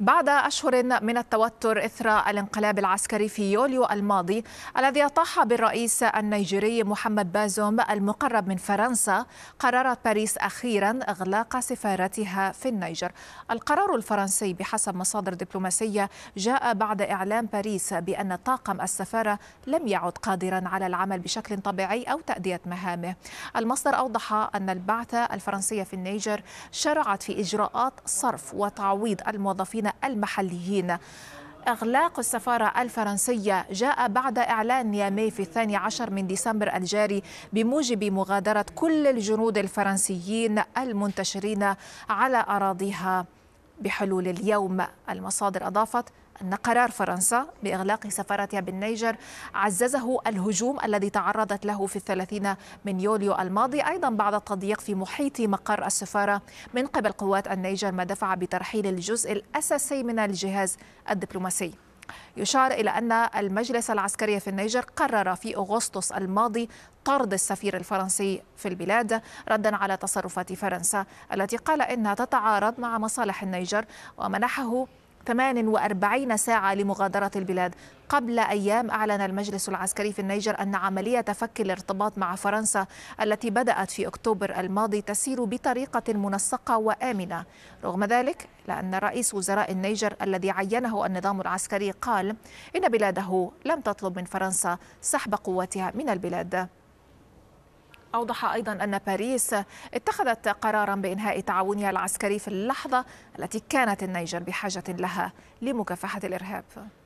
بعد أشهر من التوتر إثر الانقلاب العسكري في يوليو الماضي الذي أطاح بالرئيس النيجيري محمد بازوم المقرب من فرنسا قررت باريس أخيرا إغلاق سفارتها في النيجر القرار الفرنسي بحسب مصادر دبلوماسية جاء بعد إعلام باريس بأن طاقم السفارة لم يعد قادرا على العمل بشكل طبيعي أو تأدية مهامه المصدر أوضح أن البعثة الفرنسية في النيجر شرعت في إجراءات صرف وتعويض الموظفين المحليين إغلاق السفارة الفرنسية جاء بعد إعلان نيامي في الثاني عشر من ديسمبر الجاري بموجب مغادرة كل الجنود الفرنسيين المنتشرين على أراضيها بحلول اليوم المصادر أضافت أن قرار فرنسا بإغلاق سفارتها بالنيجر عززه الهجوم الذي تعرضت له في الثلاثين من يوليو الماضي أيضا بعد التضييق في محيط مقر السفارة من قبل قوات النيجر ما دفع بترحيل الجزء الأساسي من الجهاز الدبلوماسي يشار إلى أن المجلس العسكري في النيجر قرر في أغسطس الماضي طرد السفير الفرنسي في البلاد ردا على تصرفات فرنسا التي قال إنها تتعارض مع مصالح النيجر ومنحه 48 ساعة لمغادرة البلاد قبل أيام أعلن المجلس العسكري في النيجر أن عملية فك الارتباط مع فرنسا التي بدأت في أكتوبر الماضي تسير بطريقة منسقة وآمنة رغم ذلك لأن رئيس وزراء النيجر الذي عينه النظام العسكري قال إن بلاده لم تطلب من فرنسا سحب قوتها من البلاد أوضح أيضا أن باريس اتخذت قرارا بإنهاء تعاونها العسكري في اللحظة التي كانت النيجر بحاجة لها لمكافحة الإرهاب